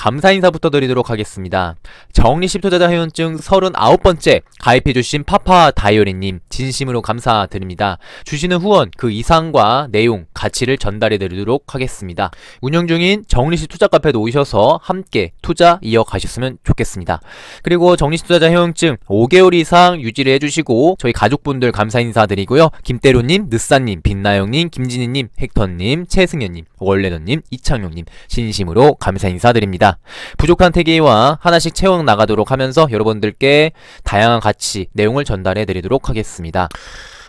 감사 인사부터 드리도록 하겠습니다. 정리식 투자자 회원증 39번째 가입해주신 파파 다이어리님 진심으로 감사드립니다. 주시는 후원 그 이상과 내용, 가치를 전달해드리도록 하겠습니다. 운영 중인 정리식 투자 카페도 오셔서 함께 투자 이어가셨으면 좋겠습니다. 그리고 정리식 투자자 회원증 5개월 이상 유지를 해주시고 저희 가족분들 감사 인사드리고요. 김대로님, 늦사님 빛나영님, 김진희님, 헥터님, 최승현님, 원래너님, 이창용님 진심으로 감사 인사드립니다. 부족한 태기와 하나씩 채워 나가도록 하면서 여러분들께 다양한 가치, 내용을 전달해 드리도록 하겠습니다.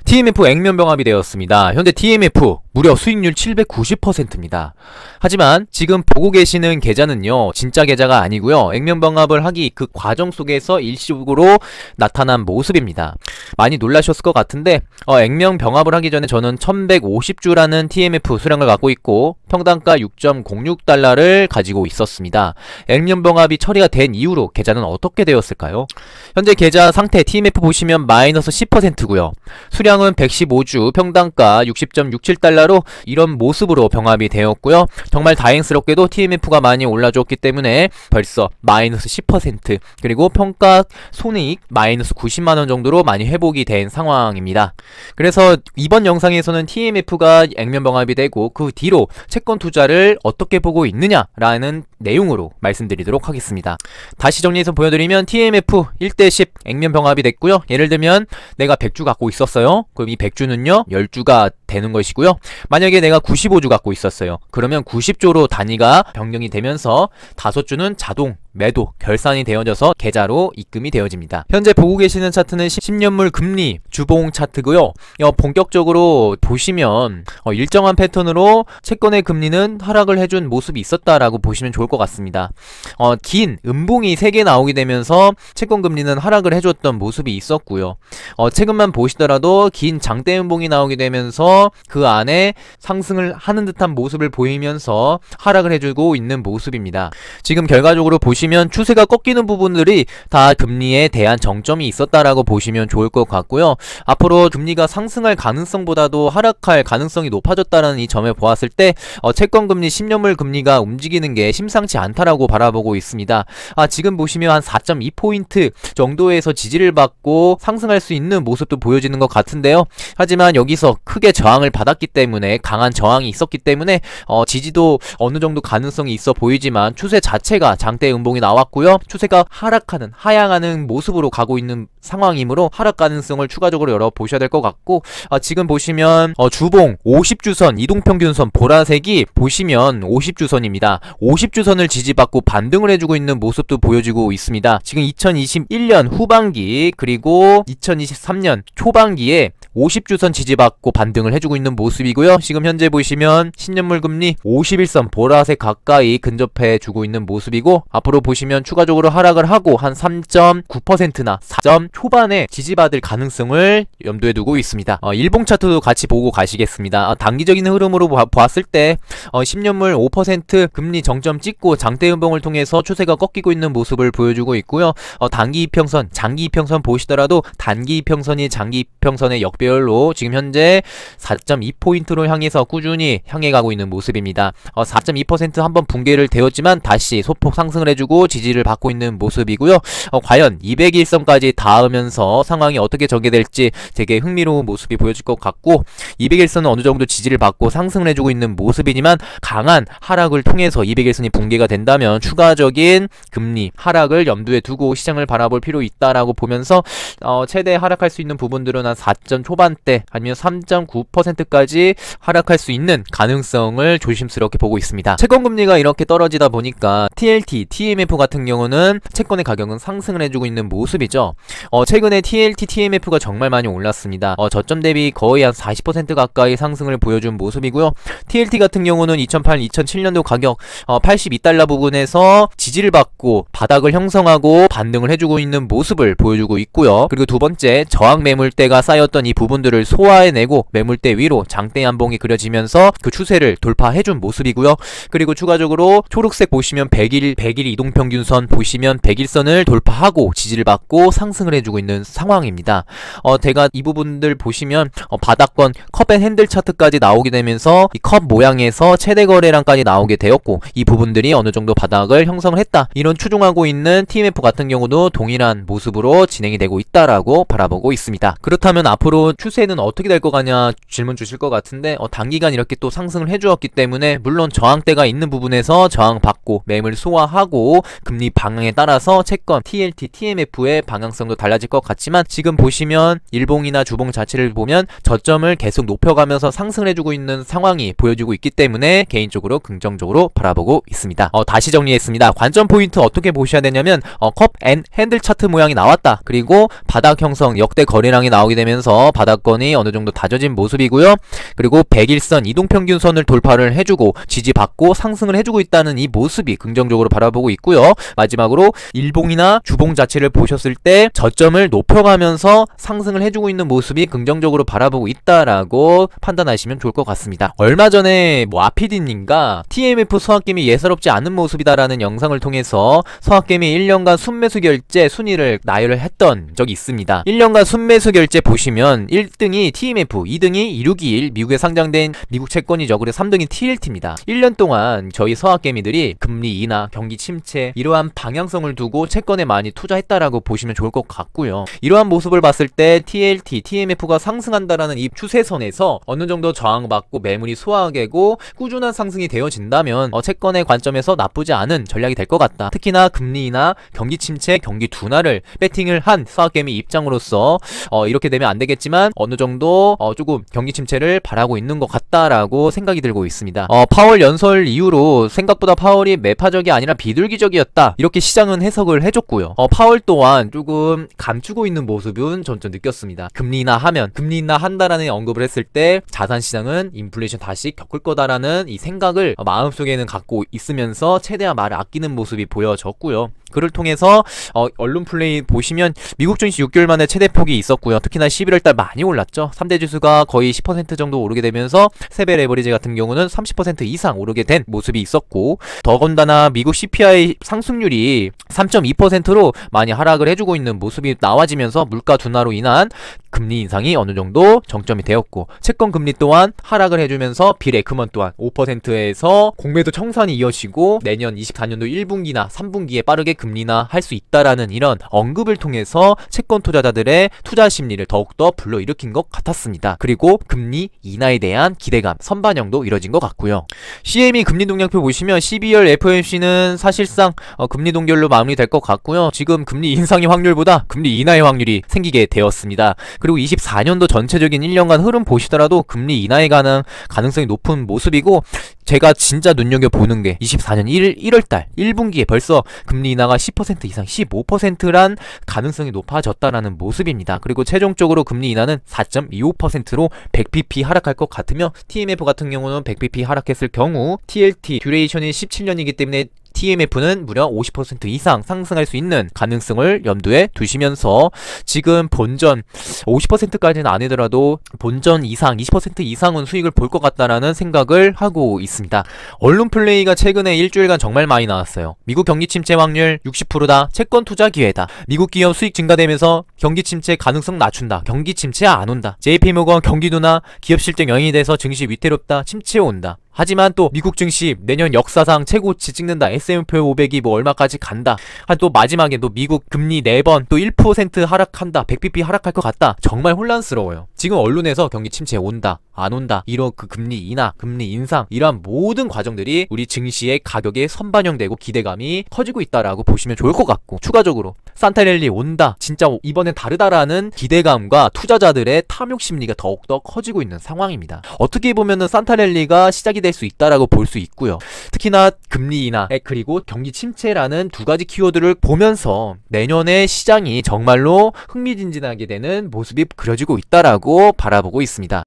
TMF 액면병합이 되었습니다. 현재 TMF 무려 수익률 790%입니다. 하지만 지금 보고 계시는 계좌는요. 진짜 계좌가 아니고요. 액면방합을 하기 그 과정 속에서 일시적으로 나타난 모습입니다. 많이 놀라셨을 것 같은데 어, 액면병합을 하기 전에 저는 1150주라는 TMF 수량을 갖고 있고 평당가 6.06달러를 가지고 있었습니다. 액면병합이 처리가 된 이후로 계좌는 어떻게 되었을까요? 현재 계좌 상태 TMF 보시면 마이너스 10%고요. 수량은 115주 평당가 60.67달러 아스로 이런 모습으로 병합이 되었고요. 정말 다행스럽게도 TMF가 많이 올라줬기 때문에 벌써 마이너스 10% 그리고 평가 손익 마이너스 90만원 정도로 많이 회복이 된 상황입니다. 그래서 이번 영상에서는 TMF가 액면병합이 되고 그 뒤로 채권 투자를 어떻게 보고 있느냐라는 내용으로 말씀드리도록 하겠습니다. 다시 정리해서 보여드리면 TMF 1대10 액면병합이 됐고요. 예를 들면 내가 100주 갖고 있었어요. 그럼 이 100주는요 10주가 되는 것이고요. 만약에 내가 95주 갖고 있었어요. 그러면 90조로 단위가 변경이 되면서 5주는 자동 매도, 결산이 되어져서 계좌로 입금이 되어집니다. 현재 보고 계시는 차트는 10년물 금리 주봉 차트고요. 어, 본격적으로 보시면 어, 일정한 패턴으로 채권의 금리는 하락을 해준 모습이 있었다라고 보시면 좋을 것 같습니다. 어, 긴 음봉이 3개 나오게 되면서 채권 금리는 하락을 해줬던 모습이 있었고요. 어, 최근만 보시더라도 긴 장대 음봉이 나오게 되면서 그 안에 상승을 하는 듯한 모습을 보이면서 하락을 해주고 있는 모습입니다. 지금 결과적으로 보시 면 보시면 추세가 꺾이는 부분들이 다 금리에 대한 정점이 있었다라고 보시면 좋을 것 같고요. 앞으로 금리가 상승할 가능성보다도 하락할 가능성이 높아졌다는 이 점을 보았을 때 어, 채권금리 10년물 금리가 움직이는 게 심상치 않다라고 바라보고 있습니다. 아, 지금 보시면 한 4.2포인트 정도에서 지지를 받고 상승할 수 있는 모습도 보여지는 것 같은데요. 하지만 여기서 크게 저항을 받았기 때문에 강한 저항이 있었기 때문에 어, 지지도 어느 정도 가능성이 있어 보이지만 추세 자체가 장대 음봉 변이 나왔고요. 추세가 하락하는 하향하는 모습으로 가고 있는 상황이므로 하락 가능성을 추가적으로 열어보셔야 될 것 같고 아, 지금 보시면 어, 주봉 50주선 이동평균선 보라색이 보시면 50주선입니다. 50주선을 지지받고 반등을 해주고 있는 모습도 보여지고 있습니다. 지금 2021년 후반기 그리고 2023년 초반기에 50주선 지지받고 반등을 해주고 있는 모습이고요. 지금 현재 보시면 신년물 금리 51선 보라색 가까이 근접해 주고 있는 모습이고 앞으로 보시면 추가적으로 하락을 하고 한 3.9%나 4점 초반에 지지받을 가능성을 염두에 두고 있습니다. 어, 일봉 차트도 같이 보고 가시겠습니다. 아, 단기적인 흐름으로 보았을 때 어, 10년물 5% 금리 정점 찍고 장대 연봉을 통해서 추세가 꺾이고 있는 모습을 보여주고 있고요. 어, 단기 이평선, 장기 이평선 보시더라도 단기 이평선이 장기 이평선의 역 지역별로 지금 현재 4.2포인트로 향해서 꾸준히 향해 가고 있는 모습입니다. 어, 4.2% 한번 붕괴를 되었지만 다시 소폭 상승을 해주고 지지를 받고 있는 모습이고요. 어, 과연 200일선까지 닿으면서 상황이 어떻게 전개될지 되게 흥미로운 모습이 보여질 것 같고 200일선은 어느 정도 지지를 받고 상승을 해주고 있는 모습이지만 강한 하락을 통해서 200일선이 붕괴가 된다면 추가적인 금리 하락을 염두에 두고 시장을 바라볼 필요 있다라고 보면서 어, 최대 하락할 수 있는 부분들은 한 4점 초반대 아니면 3.9%까지 하락할 수 있는 가능성을 조심스럽게 보고 있습니다. 채권 금리가 이렇게 떨어지다 보니까 TLT, TMF 같은 경우는 채권의 가격은 상승을 해주고 있는 모습이죠. 어, 최근에 TLT, TMF가 정말 많이 올랐습니다. 어, 저점 대비 거의 한 40% 가까이 상승을 보여준 모습이고요. TLT 같은 경우는 2008, 2007년도 가격 어, 82달러 부분에서 지지를 받고 바닥을 형성하고 반등을 해주고 있는 모습을 보여주고 있고요. 그리고 두 번째 저항 매물대가 쌓였던 이 부분들을 소화해내고 매물대 위로 장대 한봉이 그려지면서 그 추세를 돌파해준 모습이고요. 그리고 추가적으로 초록색 보시면 100일 100일 이동평균선 보시면 100일선을 돌파하고 지지를 받고 상승을 해주고 있는 상황입니다. 어, 제가 이 부분들 보시면 어, 바닥권 컵앤핸들 차트까지 나오게 되면서 이 컵 모양에서 최대 거래량까지 나오게 되었고 이 부분들이 어느 정도 바닥을 형성을 했다. 이런 추종하고 있는 TMF 같은 경우도 동일한 모습으로 진행이 되고 있다라고 바라보고 있습니다. 그렇다면 앞으로 추세는 어떻게 될것 같냐 질문 주실 것 같은데 어, 단기간 이렇게 또 상승을 해주었기 때문에 물론 저항대가 있는 부분에서 저항받고 매물 소화하고 금리 방향에 따라서 채권 TLT, TMF의 방향성도 달라질 것 같지만 지금 보시면 일봉이나 주봉 자체를 보면 저점을 계속 높여가면서 상승을 해주고 있는 상황이 보여지고 있기 때문에 개인적으로 긍정적으로 바라보고 있습니다. 어, 다시 정리했습니다. 관전 포인트 어떻게 보셔야 되냐면 어, 컵앤 핸들 차트 모양이 나왔다. 그리고 바닥 형성 역대 거래량이 나오게 되면서 바닥권이 어느 정도 다져진 모습이고요. 그리고 101선 이동평균선을 돌파를 해주고 지지받고 상승을 해주고 있다는 이 모습이 긍정적으로 바라보고 있고요. 마지막으로 일봉이나 주봉 자체를 보셨을 때 저점을 높여가면서 상승을 해주고 있는 모습이 긍정적으로 바라보고 있다라고 판단하시면 좋을 것 같습니다. 얼마 전에 뭐 아피디님과 TMF 서학개미 예사롭지 않은 모습이다라는 영상을 통해서 서학개미 1년간 순매수 결제 순위를 나열을 했던 적이 있습니다. 1년간 순매수 결제 보시면 1등이 TMF, 2등이 이루기일 미국에 상장된 미국 채권이죠. 그래서 3등이 TLT입니다. 1년 동안 저희 서학개미들이 금리 인하, 경기 침체 이러한 방향성을 두고 채권에 많이 투자했다라고 보시면 좋을 것 같고요. 이러한 모습을 봤을 때 TLT, TMF가 상승한다라는 이 추세선에서 어느 정도 저항받고 매물이 소화되고 꾸준한 상승이 되어진다면 어, 채권의 관점에서 나쁘지 않은 전략이 될 것 같다. 특히나 금리 인하, 경기 침체, 경기 둔화를 배팅을 한 서학개미 입장으로서 어, 이렇게 되면 안 되겠지만 있지만 어느 정도 어 조금 경기 침체를 바라고 있는 것 같다라고 생각이 들고 있습니다. 어 파월 연설 이후로 생각보다 파월이 매파적이 아니라 비둘기적이었다 이렇게 시장은 해석을 해줬고요. 어 파월 또한 조금 감추고 있는 모습은 전좀 느꼈습니다. 금리나 하면 금리나 한다라는 언급을 했을 때 자산시장은 인플레이션 다시 겪을 거다라는 이 생각을 마음속에는 갖고 있으면서 최대한 말을 아끼는 모습이 보여졌고요. 그를 통해서 어, 언론 플레이 보시면 미국 증시 6개월 만에 최대 폭이 있었고요. 특히나 11월 달 많이 올랐죠 3대 지수가 거의 10% 정도 오르게 되면서 세배 레버리지 같은 경우는 30% 이상 오르게 된 모습이 있었고 더군다나 미국 CPI 상승률이 3.2%로 많이 하락을 해주고 있는 모습이 나와지면서 물가 둔화로 인한 금리 인상이 어느 정도 정점이 되었고 채권 금리 또한 하락을 해주면서 비레크먼 또한 5%에서 공매도 청산이 이어지고 내년 24년도 1분기나 3분기에 빠르게 금리나 할 수 있다라는 이런 언급을 통해서 채권 투자자들의 투자 심리를 더욱더 불러일으킨 것 같았습니다. 그리고 금리 인하에 대한 기대감 선반영도 이뤄진 것 같고요. CME 금리 동향표 보시면 12월 FOMC는 사실상 어, 금리 동결로 마무리될 것 같고요. 지금 금리 인상의 확률보다 금리 인하의 확률이 생기게 되었습니다. 그리고 24년도 전체적인 1년간 흐름 보시더라도 금리 인하에 가능 가능성이 높은 모습이고 제가 진짜 눈여겨보는 게 24년 1, 1월달 1분기에 벌써 금리 인하가 10% 이상 15%란 가능성이 높아졌다라는 모습입니다. 그리고 최종적으로 금리 인하는 4.25%로 100pp 하락할 것 같으며 TMF 같은 경우는 100pp 하락했을 경우 TLT 듀레이션이 17년이기 때문에 TMF는 무려 50% 이상 상승할 수 있는 가능성을 염두에 두시면서 지금 본전 50%까지는 아니더라도 본전 이상 20% 이상은 수익을 볼 것 같다라는 생각을 하고 있습니다. 언론 플레이가 최근에 일주일간 정말 많이 나왔어요. 미국 경기 침체 확률 60%다. 채권 투자 기회다. 미국 기업 수익 증가되면서 경기 침체 가능성 낮춘다. 경기 침체 안 온다. JP모건 경기도나 기업 실적 영향이 돼서 증시 위태롭다. 침체 온다. 하지만 또 미국 증시 내년 역사상 최고치 찍는다. S&P 500이 뭐 얼마까지 간다. 한 또 마지막에 또 미국 금리 4번 또 1% 하락한다. 100bp 하락할 것 같다. 정말 혼란스러워요. 지금 언론에서 경기 침체 온다. 안 온다. 이런 그 금리 인하, 금리 인상 이러한 모든 과정들이 우리 증시의 가격에 선반영되고 기대감이 커지고 있다라고 보시면 좋을 것 같고 추가적으로 산타렐리 온다. 진짜 이번에 이는 다르다라는 기대감과 투자자들의 탐욕 심리가 더욱더 커지고 있는 상황입니다. 어떻게 보면은 산타랠리가 시작이 될 수 있다라고 볼 수 있고요. 특히나 금리 인하 그리고 경기 침체라는 두 가지 키워드를 보면서 내년에 시장이 정말로 흥미진진하게 되는 모습이 그려지고 있다라고 바라보고 있습니다.